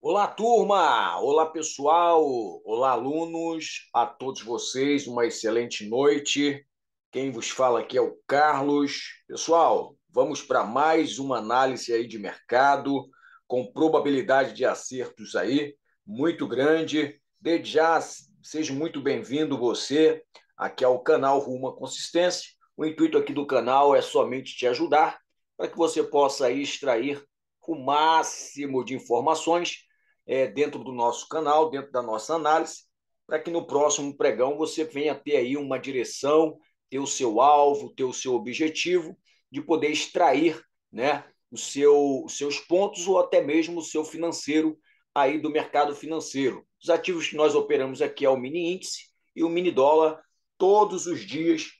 Olá, turma! Olá, pessoal! Olá, alunos! A todos vocês, uma excelente noite. Quem vos fala aqui é o Carlos. Pessoal, vamos para mais uma análise aí de mercado, com probabilidade de acertos aí muito grande. Desde já, seja muito bem-vindo você aqui ao canal Rumo à Consistência. O intuito aqui do canal é somente te ajudar para que você possa extrair o máximo de informações é, dentro do nosso canal, dentro da nossa análise, para que no próximo pregão você venha ter aí uma direção, ter o seu alvo, ter o seu objetivo, de poder extrair né, seu, os seus pontos ou até mesmo o seu financeiro aí do mercado financeiro. Os ativos que nós operamos aqui é o mini índice e o mini dólar todos os dias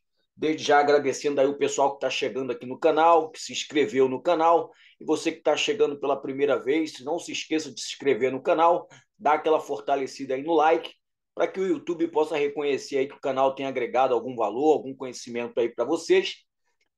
Desde já agradecendo aí o pessoal que está chegando aqui no canal, que se inscreveu no canal. E você que está chegando pela primeira vez, não se esqueça de se inscrever no canal, dar aquela fortalecida aí no like, para que o YouTube possa reconhecer aí que o canal tem agregado algum valor, algum conhecimento aí para vocês.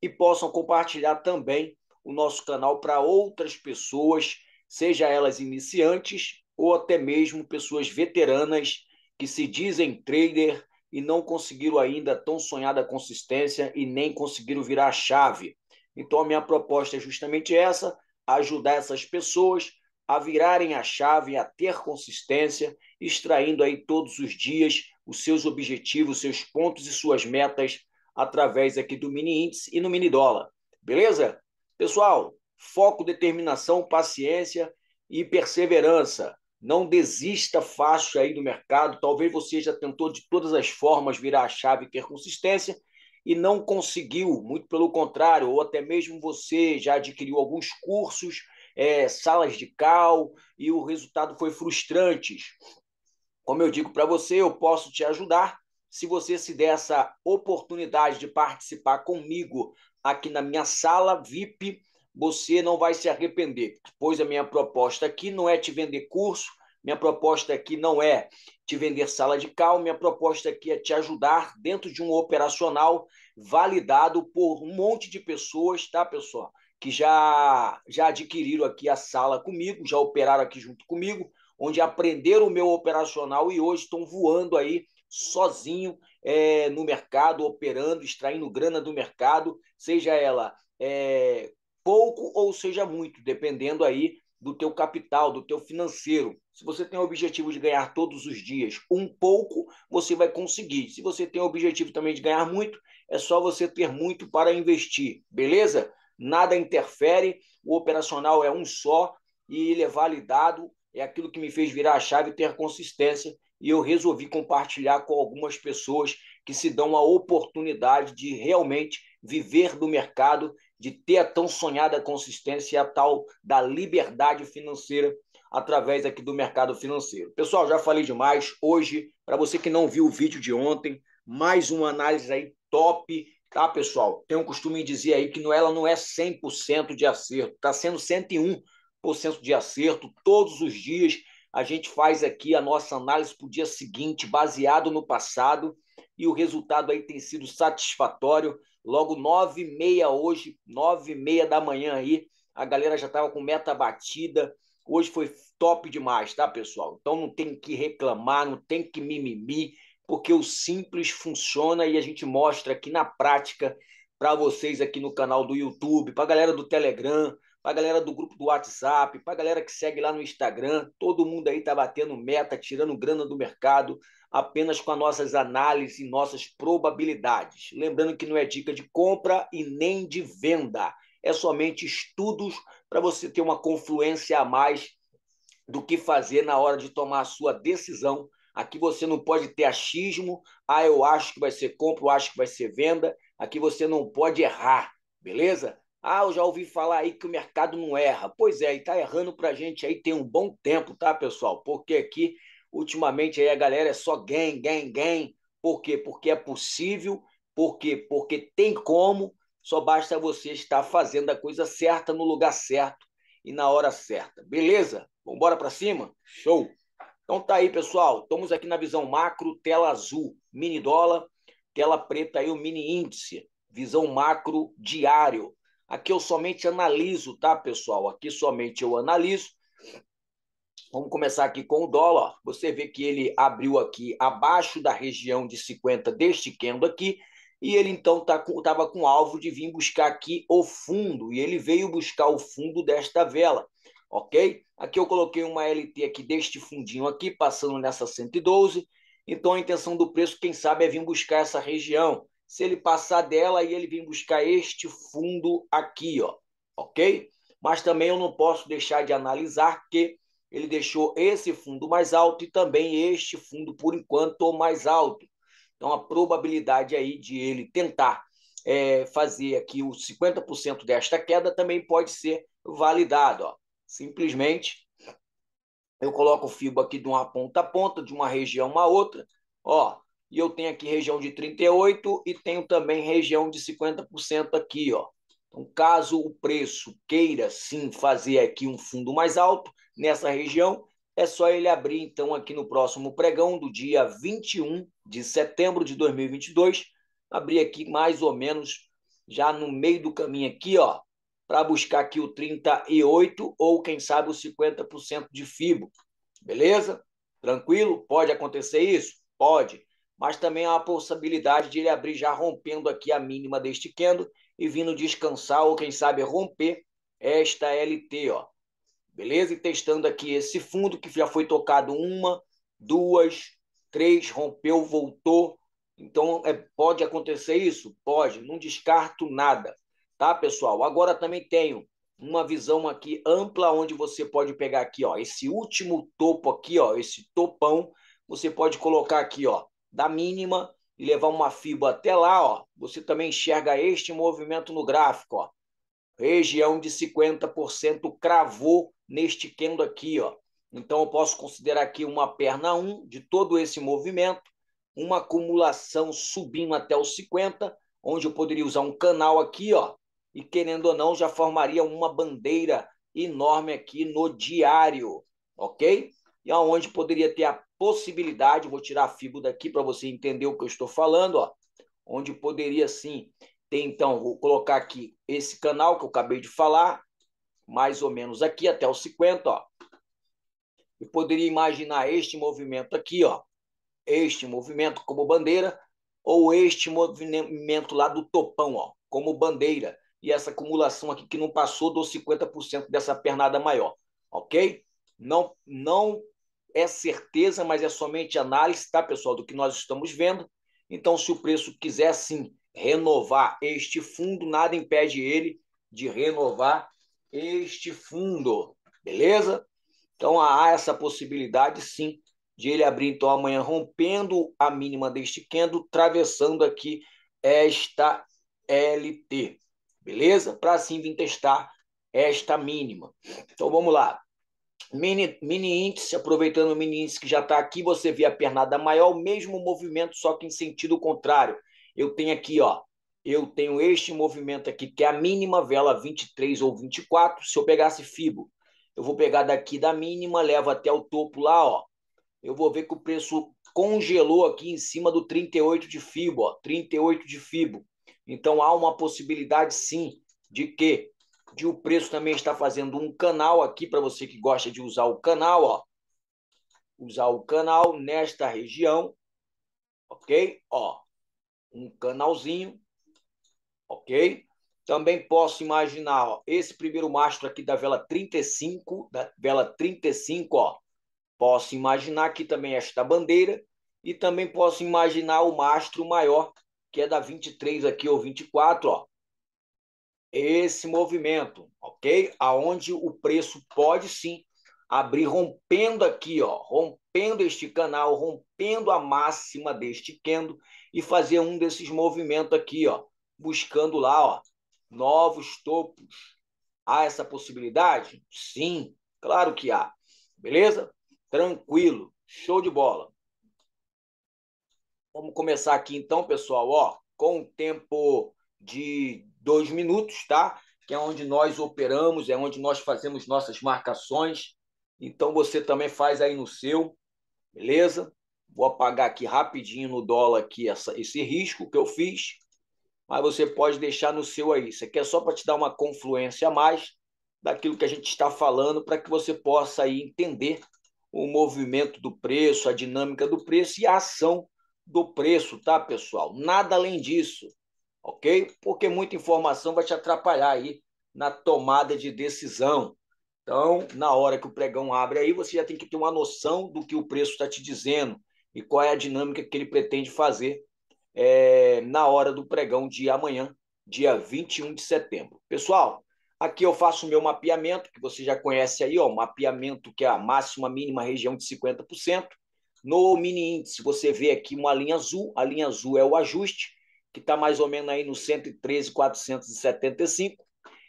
E possam compartilhar também o nosso canal para outras pessoas, seja elas iniciantes ou até mesmo pessoas veteranas que se dizem trader e não conseguiram ainda tão sonhada consistência e nem conseguiram virar a chave. Então, a minha proposta é justamente essa: ajudar essas pessoas a virarem a chave, a ter consistência, extraindo aí todos os dias os seus objetivos, seus pontos e suas metas através aqui do mini índice e no mini dólar. Beleza? Pessoal, foco, determinação, paciência e perseverança. Não desista fácil aí do mercado. Talvez você já tentou de todas as formas virar a chave e ter consistência e não conseguiu, muito pelo contrário, ou até mesmo você já adquiriu alguns cursos, é, salas de cal e o resultado foi frustrante. Como eu digo para você, eu posso te ajudar se você se der essa oportunidade de participar comigo aqui na minha sala VIP você não vai se arrepender, pois a minha proposta aqui não é te vender curso, minha proposta aqui não é te vender sala de cal, minha proposta aqui é te ajudar dentro de um operacional validado por um monte de pessoas, tá, pessoal? Que já, já adquiriram aqui a sala comigo, já operaram aqui junto comigo, onde aprenderam o meu operacional e hoje estão voando aí sozinho é, no mercado, operando, extraindo grana do mercado, seja ela é, pouco ou seja muito, dependendo aí do teu capital, do teu financeiro. Se você tem o objetivo de ganhar todos os dias um pouco, você vai conseguir. Se você tem o objetivo também de ganhar muito, é só você ter muito para investir, beleza? Nada interfere, o operacional é um só e ele é validado, é aquilo que me fez virar a chave e ter consistência, e eu resolvi compartilhar com algumas pessoas que se dão a oportunidade de realmente viver do mercado de ter a tão sonhada consistência e a tal da liberdade financeira através aqui do mercado financeiro. Pessoal, já falei demais hoje. Para você que não viu o vídeo de ontem, mais uma análise aí top, tá, pessoal? Tem um costume em dizer aí que não, é, ela não é 100% de acerto, está sendo 101% de acerto todos os dias. A gente faz aqui a nossa análise para o dia seguinte, baseado no passado, e o resultado aí tem sido satisfatório. Logo nove e meia hoje, nove e meia da manhã aí, a galera já estava com meta batida. Hoje foi top demais, tá, pessoal? Então não tem que reclamar, não tem que mimimi, porque o simples funciona e a gente mostra aqui na prática para vocês aqui no canal do YouTube, para a galera do Telegram, para a galera do grupo do WhatsApp, para a galera que segue lá no Instagram. Todo mundo aí está batendo meta, tirando grana do mercado, apenas com as nossas análises e nossas probabilidades. Lembrando que não é dica de compra e nem de venda, é somente estudos para você ter uma confluência a mais do que fazer na hora de tomar a sua decisão. Aqui você não pode ter achismo, ah, eu acho que vai ser compra, eu acho que vai ser venda. Aqui você não pode errar, beleza? Ah, eu já ouvi falar aí que o mercado não erra. Pois é, e tá errando pra gente aí tem um bom tempo, tá, pessoal? Porque aqui, ultimamente, aí a galera é só gain, gain, gain. Por quê? Porque é possível. Por quê? Porque tem como. Só basta você estar fazendo a coisa certa no lugar certo e na hora certa. Beleza? Vamos embora para cima? Show! Então tá aí, pessoal. Estamos aqui na visão macro, tela azul, mini dólar, tela preta aí o mini índice, visão macro diário. Aqui eu somente analiso, tá, pessoal? Aqui somente eu analiso. Vamos começar aqui com o dólar. Você vê que ele abriu aqui abaixo da região de 50 deste candle aqui. E ele então estava tá com, com alvo de vir buscar aqui o fundo. E ele veio buscar o fundo desta vela, ok? Aqui eu coloquei uma LT aqui deste fundinho aqui, passando nessa 112. Então a intenção do preço, quem sabe, é vir buscar essa região. Se ele passar dela, e ele vir buscar este fundo aqui, ó, ok? Mas também eu não posso deixar de analisar que ele deixou esse fundo mais alto e também este fundo, por enquanto, mais alto. Então, a probabilidade aí de ele tentar é, fazer aqui os 50% desta queda também pode ser validado. Ó. Simplesmente, eu coloco o fibo aqui de uma ponta a ponta, de uma região a outra. Ó, e eu tenho aqui região de 38 e tenho também região de 50% aqui, ó. Então, caso o preço queira sim fazer aqui um fundo mais alto nessa região, é só ele abrir então aqui no próximo pregão do dia 21 de setembro de 2022, abrir aqui mais ou menos já no meio do caminho aqui, ó, para buscar aqui o 38 ou quem sabe o 50% de fibo. Beleza? Tranquilo? Pode acontecer isso? Pode mas também há a possibilidade de ele abrir já rompendo aqui a mínima deste candle e vindo descansar ou quem sabe romper esta LT, ó. Beleza? E testando aqui esse fundo que já foi tocado uma, duas, três, rompeu, voltou. Então, é, pode acontecer isso? Pode, não descarto nada, tá, pessoal? Agora também tenho uma visão aqui ampla onde você pode pegar aqui, ó, esse último topo aqui, ó, esse topão, você pode colocar aqui, ó, da mínima e levar uma fibra até lá, ó, você também enxerga este movimento no gráfico. Ó. Região de 50% cravou neste candle aqui. Ó. Então, eu posso considerar aqui uma perna 1 de todo esse movimento, uma acumulação subindo até os 50, onde eu poderia usar um canal aqui, ó, e querendo ou não, já formaria uma bandeira enorme aqui no diário, ok? E aonde poderia ter a possibilidade, vou tirar a figura daqui para você entender o que eu estou falando, ó, onde poderia sim ter, então, vou colocar aqui esse canal que eu acabei de falar, mais ou menos aqui, até os 50, ó. e poderia imaginar este movimento aqui, ó, este movimento como bandeira, ou este movimento lá do topão, ó, como bandeira, e essa acumulação aqui que não passou dos 50% dessa pernada maior, ok? Não, não é certeza, mas é somente análise, tá, pessoal, do que nós estamos vendo. Então, se o preço quiser sim renovar este fundo, nada impede ele de renovar este fundo, beleza? Então, há essa possibilidade sim de ele abrir então amanhã rompendo a mínima deste candle, travessando aqui esta LT, beleza? Para assim vir testar esta mínima. Então vamos lá mini, mini índice, aproveitando o mini índice que já está aqui, você vê a pernada maior, o mesmo movimento, só que em sentido contrário. Eu tenho aqui, ó, eu tenho este movimento aqui, que é a mínima vela 23 ou 24. Se eu pegasse FIBO, eu vou pegar daqui da mínima, levo até o topo lá, ó. Eu vou ver que o preço congelou aqui em cima do 38 de FIBO, ó, 38 de FIBO. Então há uma possibilidade sim de que de o Preço também está fazendo um canal aqui para você que gosta de usar o canal, ó. Usar o canal nesta região, ok? Ó, um canalzinho, ok? Também posso imaginar, ó, esse primeiro mastro aqui da vela 35, da vela 35, ó. Posso imaginar aqui também esta bandeira e também posso imaginar o mastro maior, que é da 23 aqui ou 24, ó esse movimento, ok? Aonde o preço pode sim abrir rompendo aqui, ó, rompendo este canal, rompendo a máxima deste candle e fazer um desses movimentos aqui, ó, buscando lá, ó, novos topos. Há essa possibilidade? Sim, claro que há. Beleza? Tranquilo, show de bola. Vamos começar aqui então, pessoal, ó, com o tempo de dois minutos, tá? Que é onde nós operamos, é onde nós fazemos nossas marcações. Então você também faz aí no seu, beleza? Vou apagar aqui rapidinho no dólar aqui essa, esse risco que eu fiz, mas você pode deixar no seu aí. Isso aqui é só para te dar uma confluência a mais daquilo que a gente está falando para que você possa aí entender o movimento do preço, a dinâmica do preço e a ação do preço, tá, pessoal? Nada além disso ok? Porque muita informação vai te atrapalhar aí na tomada de decisão. Então, na hora que o pregão abre aí, você já tem que ter uma noção do que o preço está te dizendo e qual é a dinâmica que ele pretende fazer é, na hora do pregão de amanhã, dia 21 de setembro. Pessoal, aqui eu faço o meu mapeamento, que você já conhece aí, ó, o mapeamento que é a máxima mínima região de 50%. No mini índice, você vê aqui uma linha azul, a linha azul é o ajuste, que está mais ou menos aí no 113,475,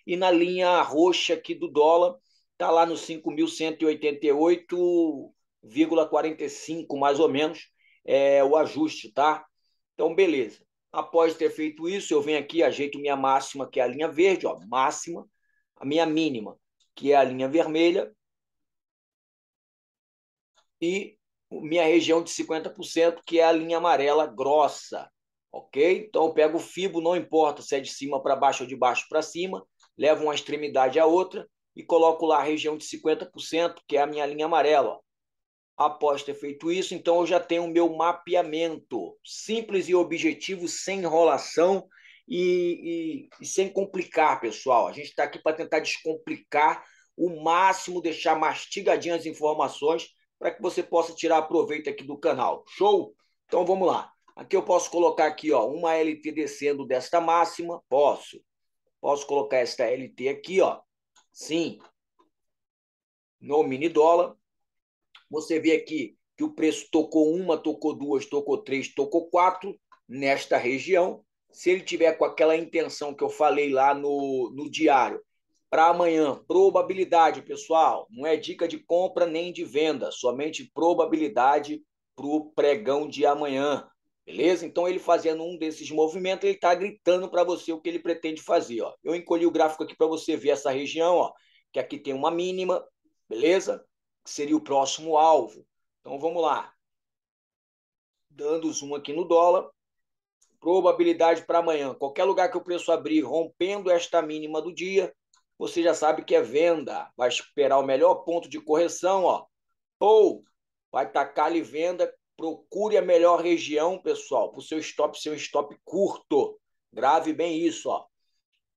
e na linha roxa aqui do dólar, está lá no 5.188,45, mais ou menos, é o ajuste, tá? Então, beleza. Após ter feito isso, eu venho aqui, ajeito minha máxima, que é a linha verde, ó, máxima, a minha mínima, que é a linha vermelha, e minha região de 50%, que é a linha amarela grossa ok? Então eu pego o fibo, não importa se é de cima para baixo ou de baixo para cima, levo uma extremidade à outra e coloco lá a região de 50%, que é a minha linha amarela. Após ter feito isso, então eu já tenho o meu mapeamento simples e objetivo, sem enrolação e, e, e sem complicar, pessoal. A gente está aqui para tentar descomplicar o máximo, deixar mastigadinhas as informações para que você possa tirar proveito aqui do canal. Show? Então vamos lá. Aqui eu posso colocar aqui, ó, uma LT descendo desta máxima, posso. Posso colocar esta LT aqui, ó. Sim. No mini dólar. Você vê aqui que o preço tocou uma, tocou duas, tocou três, tocou quatro nesta região. Se ele tiver com aquela intenção que eu falei lá no, no diário, para amanhã, probabilidade, pessoal, não é dica de compra nem de venda, somente probabilidade para o pregão de amanhã. Beleza? Então, ele fazendo um desses movimentos, ele está gritando para você o que ele pretende fazer. Ó. Eu encolhi o gráfico aqui para você ver essa região, ó, que aqui tem uma mínima, beleza? Que seria o próximo alvo. Então, vamos lá. Dando zoom aqui no dólar. Probabilidade para amanhã. Qualquer lugar que o preço abrir rompendo esta mínima do dia, você já sabe que é venda. Vai esperar o melhor ponto de correção, ó. Ou vai tacar ali venda Procure a melhor região, pessoal, para o seu stop ser um stop curto. Grave bem isso, ó.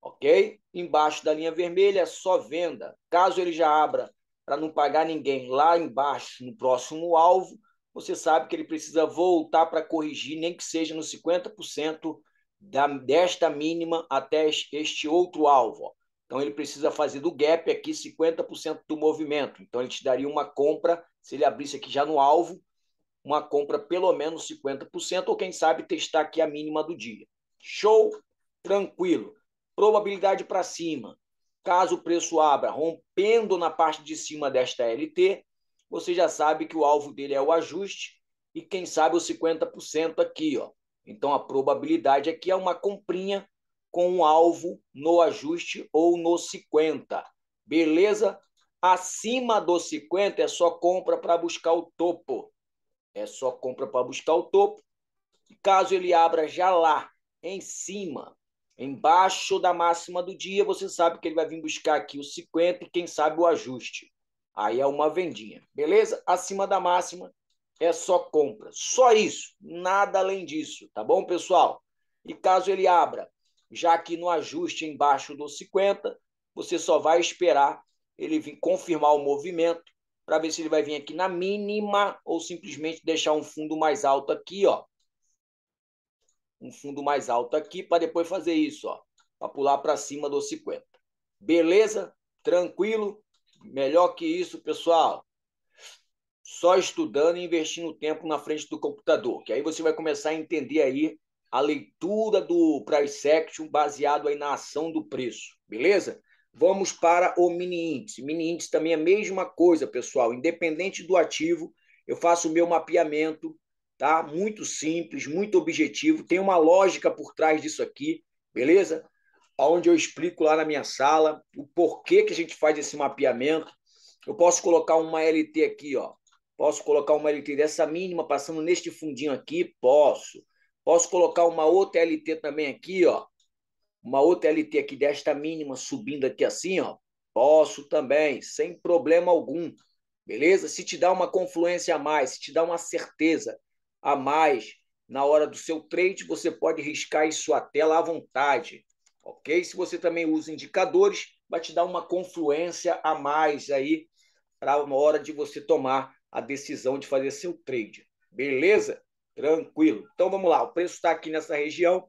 Ok? Embaixo da linha vermelha é só venda. Caso ele já abra para não pagar ninguém lá embaixo, no próximo alvo, você sabe que ele precisa voltar para corrigir, nem que seja nos 50% da, desta mínima até este outro alvo. Ó. Então ele precisa fazer do gap aqui 50% do movimento. Então ele te daria uma compra se ele abrisse aqui já no alvo uma compra pelo menos 50%, ou quem sabe testar aqui a mínima do dia. Show, tranquilo. Probabilidade para cima. Caso o preço abra rompendo na parte de cima desta LT, você já sabe que o alvo dele é o ajuste e quem sabe os 50% aqui, ó. Então a probabilidade aqui é uma comprinha com um alvo no ajuste ou no 50. Beleza? Acima dos 50 é só compra para buscar o topo. É só compra para buscar o topo. Caso ele abra já lá, em cima, embaixo da máxima do dia, você sabe que ele vai vir buscar aqui os 50 e quem sabe o ajuste. Aí é uma vendinha, beleza? Acima da máxima é só compra. Só isso, nada além disso, tá bom, pessoal? E caso ele abra, já que no ajuste embaixo dos 50, você só vai esperar ele vir confirmar o movimento para ver se ele vai vir aqui na mínima ou simplesmente deixar um fundo mais alto aqui, ó. Um fundo mais alto aqui para depois fazer isso, ó, para pular para cima dos 50. Beleza? Tranquilo? Melhor que isso, pessoal. Só estudando e investindo tempo na frente do computador, que aí você vai começar a entender aí a leitura do price action baseado aí na ação do preço, beleza? Vamos para o mini índice. Mini índice também é a mesma coisa, pessoal. Independente do ativo, eu faço o meu mapeamento, tá? Muito simples, muito objetivo. Tem uma lógica por trás disso aqui, beleza? Onde eu explico lá na minha sala o porquê que a gente faz esse mapeamento. Eu posso colocar uma LT aqui, ó. Posso colocar uma LT dessa mínima passando neste fundinho aqui? Posso. Posso colocar uma outra LT também aqui, ó uma outra LT aqui desta mínima subindo aqui assim, ó, posso também, sem problema algum, beleza? Se te dá uma confluência a mais, se te dá uma certeza a mais na hora do seu trade, você pode riscar isso sua tela à vontade, ok? Se você também usa indicadores, vai te dar uma confluência a mais aí para uma hora de você tomar a decisão de fazer seu trade, beleza? Tranquilo. Então vamos lá, o preço está aqui nessa região,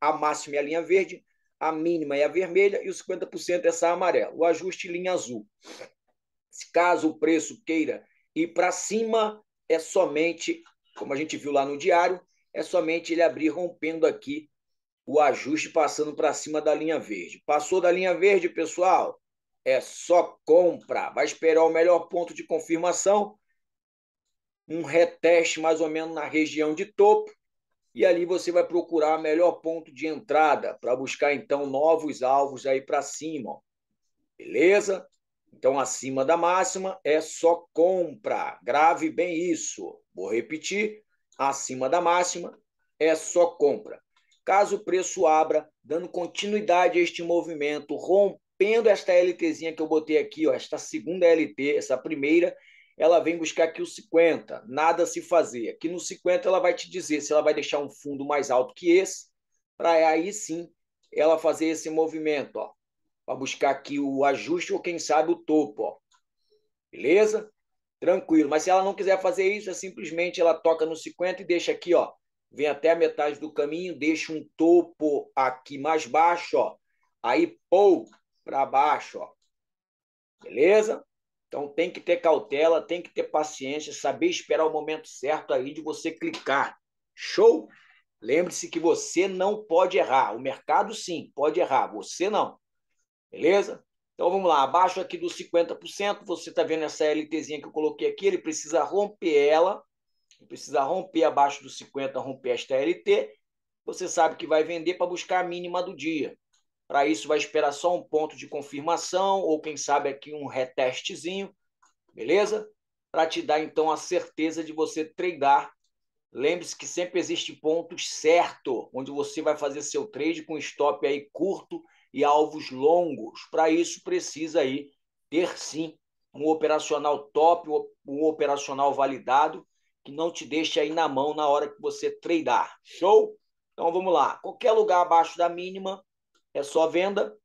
a máxima é a linha verde, a mínima é a vermelha e os 50% é essa amarela. O ajuste linha azul. Se caso o preço queira ir para cima, é somente, como a gente viu lá no diário, é somente ele abrir rompendo aqui o ajuste passando para cima da linha verde. Passou da linha verde, pessoal, é só compra. Vai esperar o melhor ponto de confirmação, um reteste mais ou menos na região de topo e ali você vai procurar melhor ponto de entrada para buscar então novos alvos aí para cima. Ó. Beleza? Então, acima da máxima é só compra. Grave bem isso. Vou repetir: acima da máxima é só compra. Caso o preço abra, dando continuidade a este movimento, rompendo esta LTzinha que eu botei aqui, ó, esta segunda LT, essa primeira ela vem buscar aqui o 50, nada se fazer. Aqui no 50 ela vai te dizer se ela vai deixar um fundo mais alto que esse, para aí sim ela fazer esse movimento, ó, para buscar aqui o ajuste ou quem sabe o topo, ó. Beleza? Tranquilo. Mas se ela não quiser fazer isso, é simplesmente ela toca no 50 e deixa aqui, ó, vem até a metade do caminho, deixa um topo aqui mais baixo, ó. Aí pou para baixo, ó. Beleza? Então tem que ter cautela, tem que ter paciência, saber esperar o momento certo aí de você clicar. Show? Lembre-se que você não pode errar. O mercado sim, pode errar, você não. Beleza? Então vamos lá, abaixo aqui dos 50%, você está vendo essa LTzinha que eu coloquei aqui, ele precisa romper ela, ele precisa romper abaixo dos 50, romper esta LT. Você sabe que vai vender para buscar a mínima do dia. Para isso, vai esperar só um ponto de confirmação, ou quem sabe aqui um retestezinho, beleza? Para te dar então a certeza de você treinar. Lembre-se que sempre existe ponto certo, onde você vai fazer seu trade com stop aí curto e alvos longos. Para isso, precisa aí ter sim um operacional top, um operacional validado, que não te deixe aí na mão na hora que você treinar. Show? Então vamos lá. Qualquer lugar abaixo da mínima, é só venda,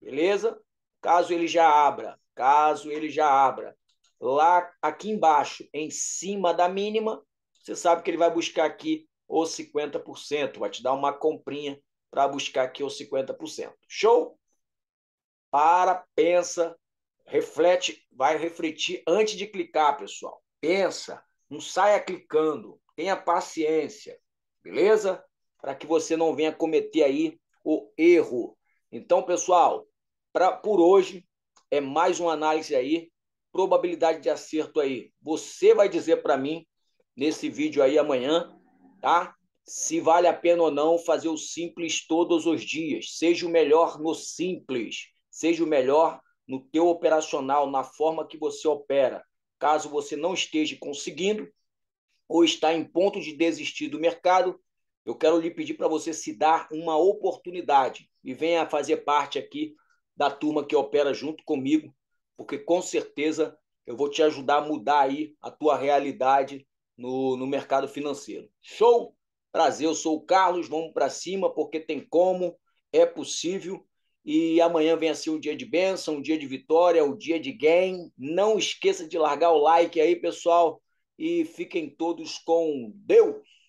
beleza? Caso ele já abra, caso ele já abra, lá aqui embaixo, em cima da mínima, você sabe que ele vai buscar aqui os 50%, vai te dar uma comprinha para buscar aqui os 50%. Show? Para, pensa, reflete, vai refletir antes de clicar, pessoal. Pensa, não saia clicando, tenha paciência, beleza? Para que você não venha cometer aí o erro. Então, pessoal, pra, por hoje é mais uma análise aí, probabilidade de acerto aí. Você vai dizer para mim nesse vídeo aí amanhã, tá? Se vale a pena ou não fazer o simples todos os dias. Seja o melhor no simples, seja o melhor no teu operacional, na forma que você opera. Caso você não esteja conseguindo ou está em ponto de desistir do mercado, eu quero lhe pedir para você se dar uma oportunidade e venha fazer parte aqui da turma que opera junto comigo, porque com certeza eu vou te ajudar a mudar aí a tua realidade no, no mercado financeiro. Show? Prazer, eu sou o Carlos, vamos para cima porque tem como, é possível e amanhã venha ser um dia de bênção, um dia de vitória, um dia de gain. Não esqueça de largar o like aí, pessoal, e fiquem todos com Deus.